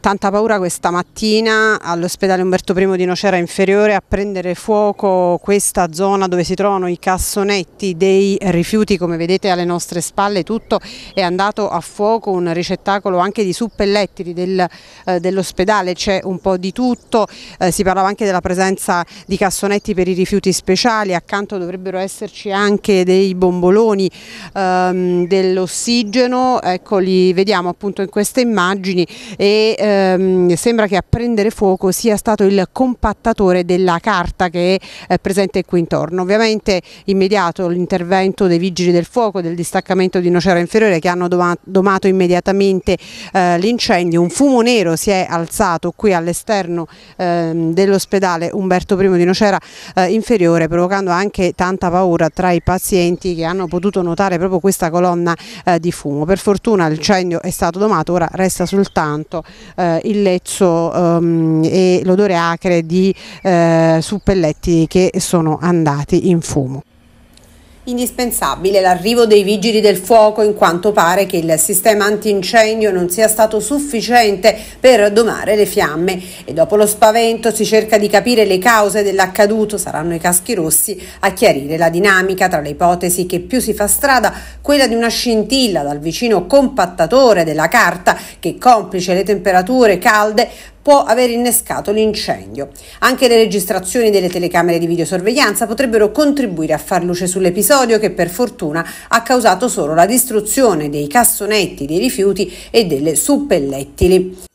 tanta paura questa mattina all'ospedale Umberto I di Nocera Inferiore a prendere fuoco questa zona dove si trovano i cassonetti dei rifiuti, come vedete alle nostre spalle tutto è andato a fuoco, un ricettacolo anche di suppellettili del, eh, dell'ospedale, c'è un po' di tutto, eh, si parlava anche della presenza di cassonetti per i rifiuti speciali, accanto dovrebbero esserci anche dei bomboloni ehm, dell'ossigeno, ecco li vediamo appunto in queste immagini e, eh, ehm, sembra che a prendere fuoco sia stato il compattatore della carta che è eh, presente qui intorno. Ovviamente immediato l'intervento dei vigili del fuoco del distaccamento di Nocera Inferiore che hanno domato immediatamente eh, l'incendio. Un fumo nero si è alzato qui all'esterno ehm, dell'ospedale Umberto I di Nocera eh, Inferiore provocando anche tanta paura tra i pazienti che hanno potuto notare proprio questa colonna eh, di fumo. Per fortuna l'incendio è stato domato, ora resta soltanto eh, il lezzo ehm, e l'odore acre di eh, suppelletti che sono andati in fumo. Indispensabile l'arrivo dei vigili del fuoco in quanto pare che il sistema antincendio non sia stato sufficiente per domare le fiamme e dopo lo spavento si cerca di capire le cause dell'accaduto, saranno i caschi rossi a chiarire la dinamica tra le ipotesi che più si fa strada, quella di una scintilla dal vicino compattatore della carta che complice le temperature calde può aver innescato l'incendio. Anche le registrazioni delle telecamere di videosorveglianza potrebbero contribuire a far luce sull'episodio che per fortuna ha causato solo la distruzione dei cassonetti dei rifiuti e delle suppellettili.